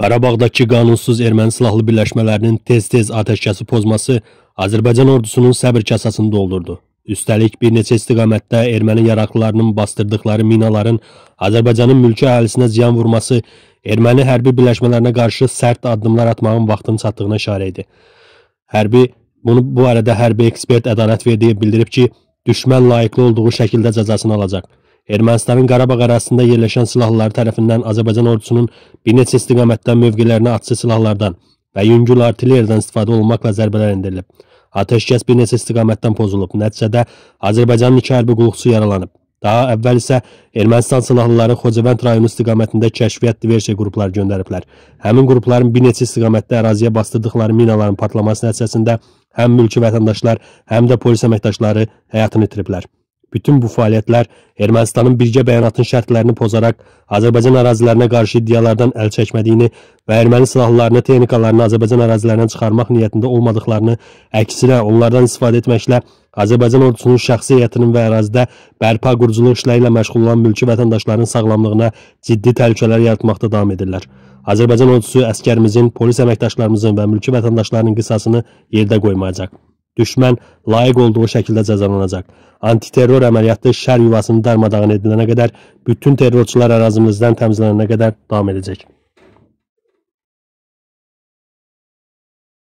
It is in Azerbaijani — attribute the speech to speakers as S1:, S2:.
S1: Qarabağdakı qanunsuz erməni silahlı birləşmələrinin tez-tez atəşkəsi pozması Azərbaycan ordusunun səbir kasasını doldurdu. Üstəlik, bir neçə istiqamətdə erməni yaraqlılarının bastırdıqları minaların Azərbaycanın mülki əhalisinə ziyan vurması erməni hərbi birləşmələrinə qarşı sərt addımlar atmağın vaxtının çatdığına işarə idi. Hərbi, bunu bu arada hərbi ekspert Ədalət Verdiyev bildirib ki, düşmən layiqli olduğu şəkildə cəzasını alacaq. Ermənistanın Qarabağ ərazisində yerləşən silahlılar tərəfindən Azərbaycan ordusunun bir neçə istiqamətdən mövqelərinə atsı silahlardan və yüngül artilleriyadan istifadə olunmaqla zərbələr endirilib. Atəşkəs bir neçə istiqamətdən pozulub. Nəticədə Azərbaycanın iki hərbi qulluqçusu yaralanıb. Daha əvvəl isə Ermənistan silahlıları Xocavənd rayonu istiqamətində kəşfiyyat diversiya qrupları göndəriblər. Həmin qrupların bir neçə istiqamətdə əraziyə bastırdıqları minaların partlaması nəticəsində həm mülki vətəndaşlar, həm də polis əməkdaşları həyatını itiriblər. Bütün bu fəaliyyətlər Ermənistanın birgə bəyanatın şərtlərini pozaraq Azərbaycan ərazilərinə qarşı iddialardan əl çəkmədiyini və erməni silahlarını, texnikalarını Azərbaycan ərazilərindən çıxarmaq niyyətində olmadıqlarını, əksinə onlardan istifadə etməklə Azərbaycan ordusunun şəxsi heyətinin və ərazidə bərpa quruculuq işləri ilə məşğul olan mülki vətəndaşların sağlamlığına ciddi təhlükələr yaratmaqda davam edirlər. Azərbaycan ordusu əskərimizin, polis əməkdaşlarımızın və mülki vətəndaşlarının qisasını yerdə qoymayacaq. Düşmən layiq olduğu şəkildə cəzalanacaq. Antiterror əməliyyatı şər yuvasını darmadağın edilənə qədər, bütün terrorçular ərazimizdən təmizlənənə qədər davam edəcək.